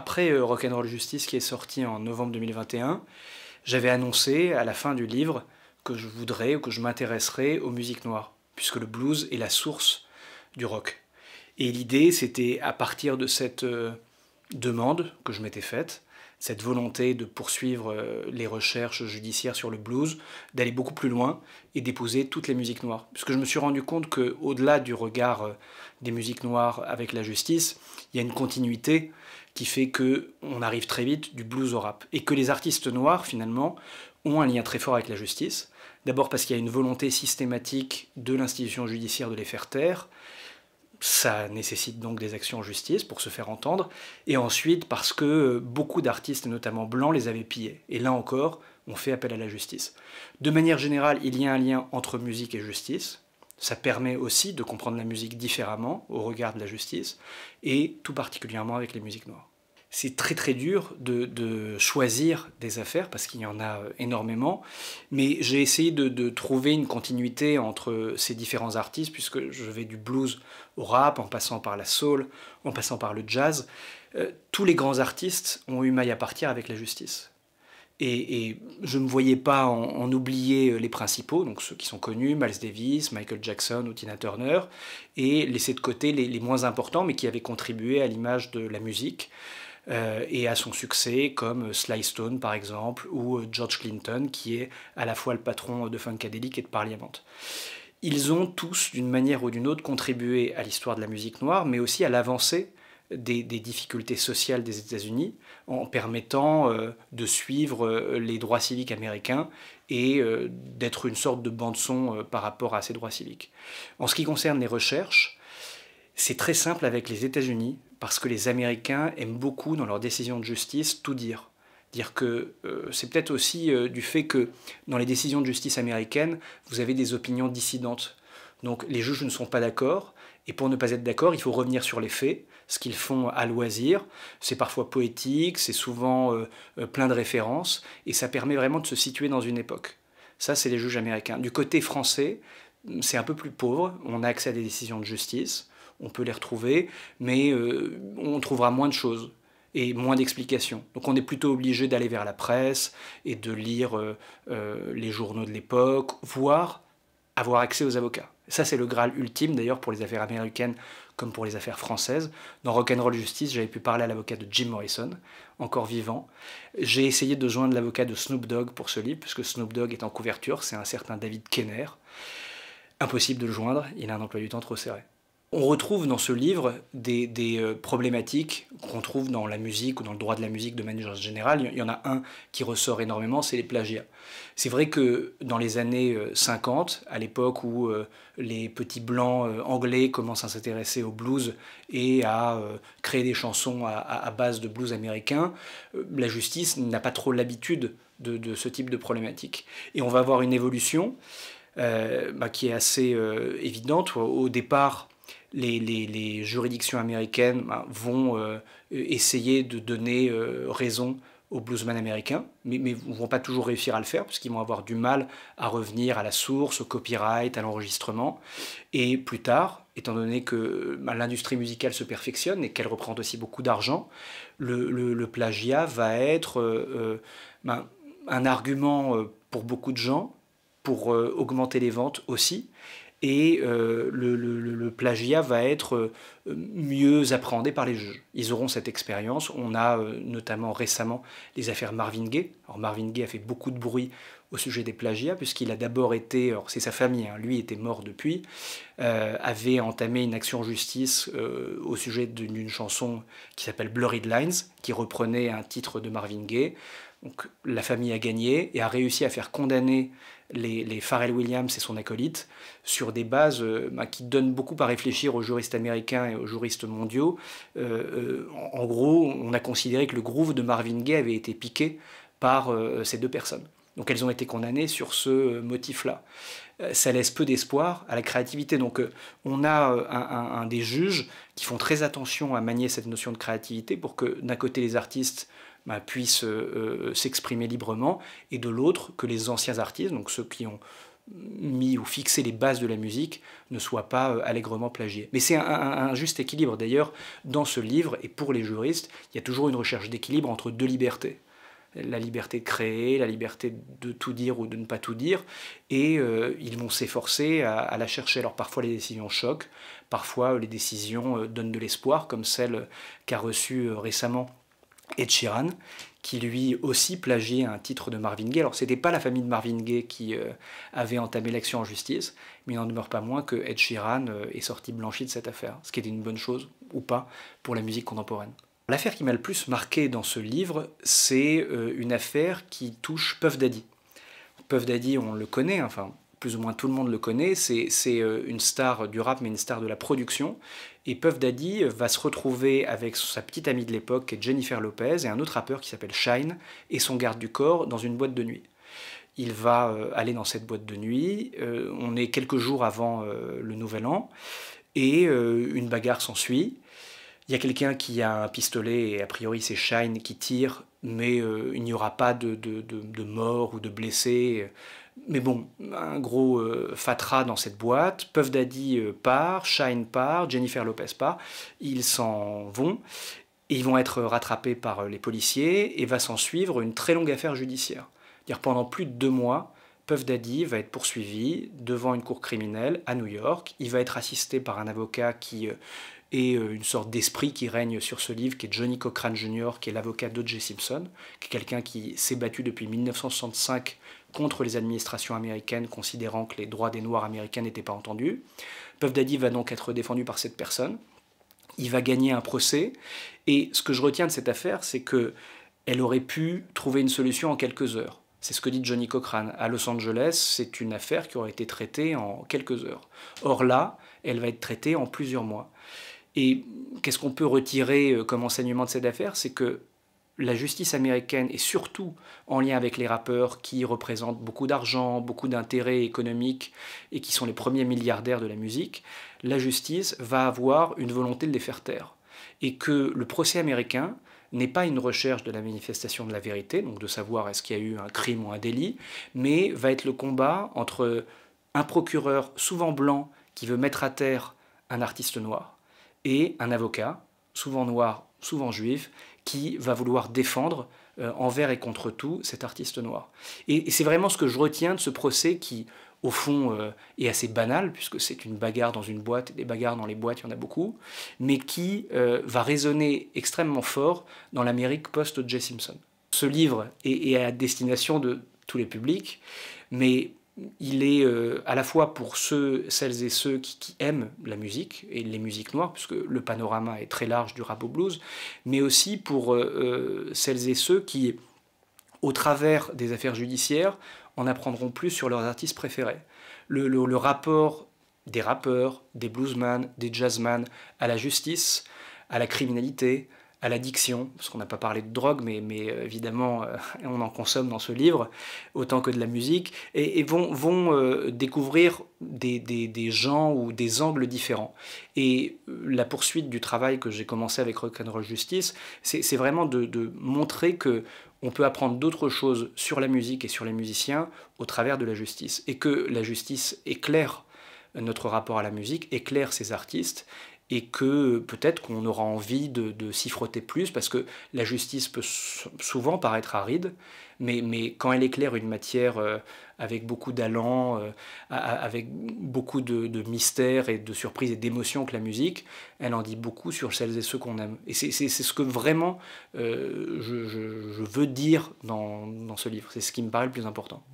après euh, Roll Justice qui est sorti en novembre 2021, j'avais annoncé à la fin du livre que je voudrais ou que je m'intéresserais aux musiques noires, puisque le blues est la source du rock. Et l'idée, c'était à partir de cette euh, demande que je m'étais faite, cette volonté de poursuivre euh, les recherches judiciaires sur le blues, d'aller beaucoup plus loin et déposer toutes les musiques noires. Puisque je me suis rendu compte que delà du regard euh, des musiques noires avec la justice, il y a une continuité qui fait que on arrive très vite du blues au rap et que les artistes noirs finalement ont un lien très fort avec la justice. D'abord parce qu'il y a une volonté systématique de l'institution judiciaire de les faire taire ça nécessite donc des actions en justice pour se faire entendre, et ensuite parce que beaucoup d'artistes, notamment blancs, les avaient pillés. Et là encore, on fait appel à la justice. De manière générale, il y a un lien entre musique et justice. Ça permet aussi de comprendre la musique différemment au regard de la justice, et tout particulièrement avec les musiques noires c'est très très dur de, de, choisir des affaires parce qu'il y en a énormément. Mais j'ai essayé de, de, trouver une continuité entre ces différents artistes puisque je vais du blues au rap, en passant par la soul, en passant par le jazz. Euh, tous les grands artistes ont eu maille à partir avec la justice. Et, et je ne me voyais pas en, oublier les principaux, donc ceux qui sont connus, Miles Davis, Michael Jackson ou Tina Turner, et laisser de côté les moins importants, mais qui avaient contribué à l'image de la musique. Euh, et à son succès, comme Sly Stone par exemple, ou euh, George Clinton, qui est à la fois le patron de Funkadelic et de Parliament. Ils ont tous, d'une manière ou d'une autre, contribué à l'histoire de la musique noire, mais aussi à l'avancée des, difficultés sociales des États-Unis en permettant euh, de suivre les droits civiques américains et d'être une sorte de bande-son par rapport à ces droits civiques. En ce qui concerne les recherches, c'est très simple avec les États-Unis parce que les Américains aiment beaucoup dans leurs décisions de justice tout dire. Dire que euh, c'est peut-être aussi euh, du fait que dans les décisions de justice américaines, vous avez des opinions dissidentes. Donc les juges ne sont pas d'accord, et pour ne pas être d'accord, il faut revenir sur les faits, ce qu'ils font à loisir. C'est parfois poétique, c'est souvent euh, plein de références, et ça permet vraiment de se situer dans une époque. Ça, c'est les juges américains. Du côté français, c'est un peu plus pauvre, on a accès à des décisions de justice, on peut les retrouver, mais euh, on trouvera moins de choses et moins d'explications. Donc on est plutôt obligé d'aller vers la presse et de lire euh, euh, les journaux de l'époque, voire avoir accès aux avocats. Ça c'est le graal ultime d'ailleurs pour les affaires américaines comme pour les affaires françaises. Dans Rock'n'Roll Justice, j'avais pu parler à l'avocat de Jim Morrison, encore vivant. J'ai essayé de joindre l'avocat de Snoop Dogg pour ce livre, puisque Snoop Dogg est en couverture, c'est un certain David Kenner. Impossible de le joindre, il a un emploi du temps trop serré. On retrouve dans ce livre des, euh, problématiques qu'on trouve dans la musique ou dans le droit de la musique de manière générale. Il y en a un qui ressort énormément, c'est les plagiats. C'est vrai que dans les années 50, euh, à l'époque où euh, les petits blancs anglais commencent à s'intéresser au blues et à créer des chansons à, base de blues américains, la justice n'a pas trop l'habitude de, ce type de problématique. Et on va voir une évolution. Bah, qui est assez évidente. Au départ, les, juridictions américaines ben, vont euh, essayer de donner euh, raison aux bluesmen américains, mais, mais ne vont pas toujours réussir à le faire, puisqu'ils vont avoir du mal à revenir à la source, au copyright, à l'enregistrement. Et plus tard, étant donné que ben, l'industrie musicale se perfectionne et qu'elle reprend aussi beaucoup d'argent, le, le, plagiat va être euh, ben, un argument pour beaucoup de gens, pour augmenter les ventes aussi, et euh, le, plagiat va être euh, mieux appréhendé par les juges. Ils auront cette expérience. On a euh, notamment récemment les affaires Marvin Gaye. Marvin Gaye a fait beaucoup de bruit au sujet des plagiats, puisqu'il a d'abord été, c'est sa famille, hein, lui était mort depuis, avait entamé une action en justice au sujet d'une chanson qui s'appelle Blurred Lines, qui reprenait un titre de Marvin Gaye. Donc la famille a gagné et a réussi à faire condamner les, Pharrell Williams et son acolyte sur des bases euh, bah, qui donnent beaucoup à réfléchir aux juristes américains et aux juristes mondiaux. Euh, euh, en, gros, on a considéré que le groove de Marvin Gaye avait été piqué par ces deux personnes. Donc elles ont été condamnées sur ce motif-là. Ça laisse peu d'espoir à la créativité. Donc on a un, des juges qui font très attention à manier cette notion de créativité pour que d'un côté les artistes bah, puissent euh, s'exprimer librement, et de l'autre, que les anciens artistes, donc ceux qui ont mis ou fixé les bases de la musique, ne soient pas euh, allègrement plagiés. Mais c'est un, juste équilibre. D'ailleurs, dans ce livre, et pour les juristes, il y a toujours une recherche d'équilibre entre deux libertés la liberté de créer, la liberté de tout dire ou de ne pas tout dire, et euh, ils vont s'efforcer à, la chercher. Alors parfois les décisions choquent, parfois les décisions donnent de l'espoir, comme celle qu'a reçue récemment Ed Sheeran, qui lui aussi plagiait un titre de Marvin Gaye. Alors n'était pas la famille de Marvin Gaye qui euh, avait entamé l'action en justice, mais il n'en demeure pas moins que Ed Sheeran euh, est sorti blanchi de cette affaire, ce qui était une bonne chose ou pas pour la musique contemporaine. L'affaire qui m'a le plus marqué dans ce livre, c'est euh, une affaire qui touche Puff Daddy. Puff Daddy, on le connaît, enfin plus ou moins tout le monde le connaît, c'est une star du rap mais une star de la production et Puff Daddy va se retrouver avec sa petite amie de l'époque, Jennifer Lopez, et un autre rappeur qui s'appelle Shine, et son garde du corps dans une boîte de nuit. Il va euh, aller dans cette boîte de nuit, euh, on est quelques jours avant euh, le Nouvel An, et une bagarre s'ensuit. Il y a quelqu'un qui a un pistolet et a priori c'est Shine qui tire, mais euh, il n'y aura pas de, mort ou de blessés. Mais bon, un gros euh, fatras dans cette boîte. Puff Daddy euh, part, Shine part, Jennifer Lopez part. Ils s'en vont et ils vont être rattrapés par les policiers et va s'en suivre une très longue affaire judiciaire. Dire pendant plus de deux mois, Puff Daddy va être poursuivi devant une cour criminelle à New York. Il va être assisté par un avocat qui et euh, une sorte d'esprit qui règne sur ce livre, qui est Johnny Cochrane Jr., qui est l'avocat d'O.J. Simpson, qui est quelqu'un qui s'est battu depuis 1965 contre les administrations américaines, considérant que les droits des Noirs américains n'étaient pas entendus. Puff Daddy va donc être défendu par cette personne. Il va gagner un procès. Et ce que je retiens de cette affaire, c'est que elle aurait pu trouver une solution en quelques heures. C'est ce que dit Johnny Cochrane. À Los Angeles, c'est une affaire qui aurait été traitée en quelques heures. Or là, elle va être traitée en plusieurs mois. Et qu'est-ce qu'on peut retirer euh, comme enseignement de cette affaire C'est que la justice américaine, est surtout en lien avec les rappeurs qui représentent beaucoup d'argent, beaucoup d'intérêts économiques et qui sont les premiers milliardaires de la musique, la justice va avoir une volonté de les faire taire. Et que le procès américain n'est pas une recherche de la manifestation de la vérité, donc de savoir est-ce qu'il y a eu un crime ou un délit, mais va être le combat entre un procureur souvent blanc qui veut mettre à terre un artiste noir, et un avocat, souvent noir, souvent juif, qui va vouloir défendre euh, envers et contre tout cet artiste noir. Et, c'est vraiment ce que je retiens de ce procès qui, au fond, euh, est assez banal, puisque c'est une bagarre dans une boîte, et des bagarres dans les boîtes, il y en a beaucoup, mais qui euh, va résonner extrêmement fort dans l'Amérique post-J. Simpson. Ce livre est, est à destination de tous les publics, mais il est euh, à la fois pour ceux, celles et ceux qui, aiment la musique et les musiques noires, puisque le panorama est très large du rap au blues, mais aussi pour euh, euh, celles et ceux qui, au travers des affaires judiciaires, en apprendront plus sur leurs artistes préférés. Le, le rapport des rappeurs, des bluesmen, des jazzmen à la justice, à la criminalité, à l'addiction, parce qu'on n'a pas parlé de drogue, mais, mais euh, évidemment, euh, on en consomme dans ce livre, autant que de la musique, et, vont, vont euh, découvrir des, des, des, gens ou des angles différents. Et la poursuite du travail que j'ai commencé avec Rock'n'Roll Justice, c'est vraiment de, de montrer que on peut apprendre d'autres choses sur la musique et sur les musiciens au travers de la justice, et que la justice éclaire notre rapport à la musique, éclaire ces artistes, et que peut-être qu'on aura envie de, s'y frotter plus parce que la justice peut souvent paraître aride, mais, mais quand elle éclaire une matière euh, avec beaucoup d'allant, euh, avec beaucoup de, de, mystère et de surprise et d'émotion que la musique, elle en dit beaucoup sur celles et ceux qu'on aime. Et c'est ce que vraiment euh, je, veux dire dans, dans ce livre, c'est ce qui me paraît le plus important.